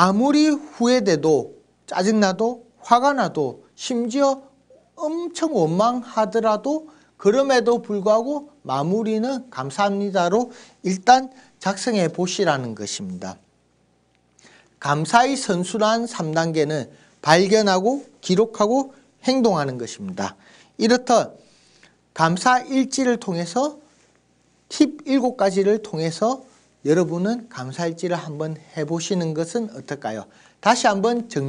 아무리 후회돼도 짜증나도 화가 나도 심지어 엄청 원망하더라도 그럼에도 불구하고 마무리는 감사합니다로 일단 작성해 보시라는 것입니다. 감사의 선순환 3단계는 발견하고 기록하고 행동하는 것입니다. 이렇듯 감사 일지를 통해서 팁 7가지를 통해서 여러분은 감사일지를 한번 해보시는 것은 어떨까요? 다시 한번 정리